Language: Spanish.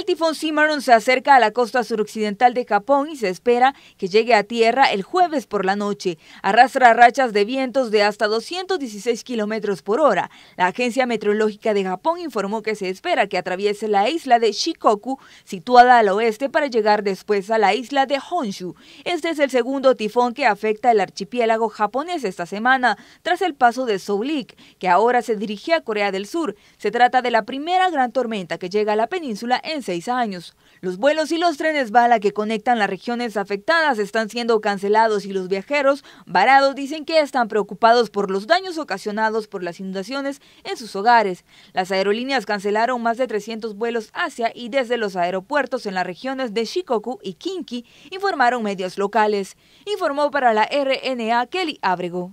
El tifón Cimarron se acerca a la costa suroccidental de Japón y se espera que llegue a tierra el jueves por la noche. Arrastra rachas de vientos de hasta 216 kilómetros por hora. La Agencia Meteorológica de Japón informó que se espera que atraviese la isla de Shikoku, situada al oeste, para llegar después a la isla de Honshu. Este es el segundo tifón que afecta el archipiélago japonés esta semana, tras el paso de Soulik, que ahora se dirige a Corea del Sur. Se trata de la primera gran tormenta que llega a la península en años. Los vuelos y los trenes bala que conectan las regiones afectadas están siendo cancelados y los viajeros varados dicen que están preocupados por los daños ocasionados por las inundaciones en sus hogares. Las aerolíneas cancelaron más de 300 vuelos hacia y desde los aeropuertos en las regiones de Shikoku y Kinki, informaron medios locales. Informó para la RNA Kelly Abrego.